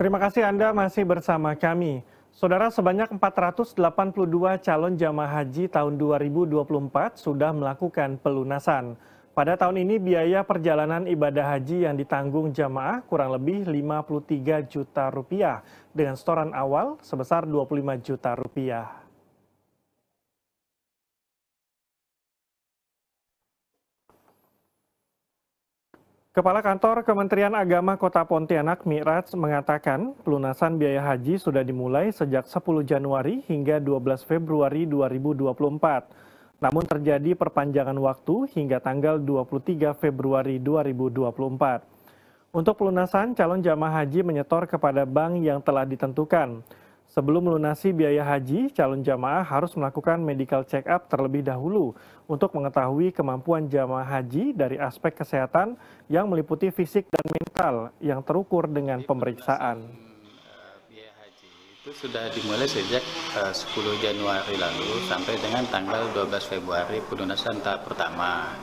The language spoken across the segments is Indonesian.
Terima kasih Anda masih bersama kami. Saudara, sebanyak 482 calon jamaah haji tahun 2024 sudah melakukan pelunasan. Pada tahun ini biaya perjalanan ibadah haji yang ditanggung jamaah kurang lebih 53 juta rupiah dengan setoran awal sebesar 25 juta rupiah. Kepala Kantor Kementerian Agama Kota Pontianak, Mi'raj, mengatakan pelunasan biaya haji sudah dimulai sejak 10 Januari hingga 12 Februari 2024. Namun terjadi perpanjangan waktu hingga tanggal 23 Februari 2024. Untuk pelunasan, calon jamaah haji menyetor kepada bank yang telah ditentukan. Sebelum melunasi biaya haji, calon jamaah harus melakukan medical check-up terlebih dahulu untuk mengetahui kemampuan jamaah haji dari aspek kesehatan yang meliputi fisik dan mental yang terukur dengan pemeriksaan. Eh, biaya haji itu sudah dimulai sejak 10 eh, Januari lalu sampai dengan tanggal 12 Februari pelunasan tahap pertama.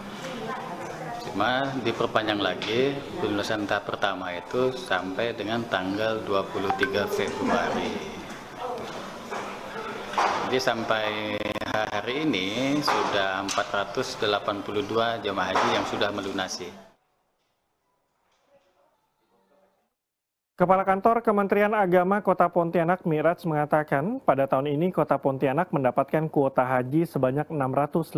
Cuma diperpanjang lagi pelunasan tahap pertama itu sampai dengan tanggal 23 Februari. Jadi sampai hari ini sudah 482 jemaah haji yang sudah melunasi. Kepala Kantor Kementerian Agama Kota Pontianak Miraj mengatakan pada tahun ini Kota Pontianak mendapatkan kuota haji sebanyak 655.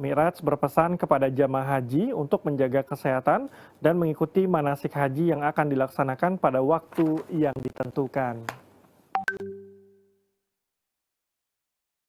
Miraj berpesan kepada jamaah haji untuk menjaga kesehatan dan mengikuti manasik haji yang akan dilaksanakan pada waktu yang ditentukan.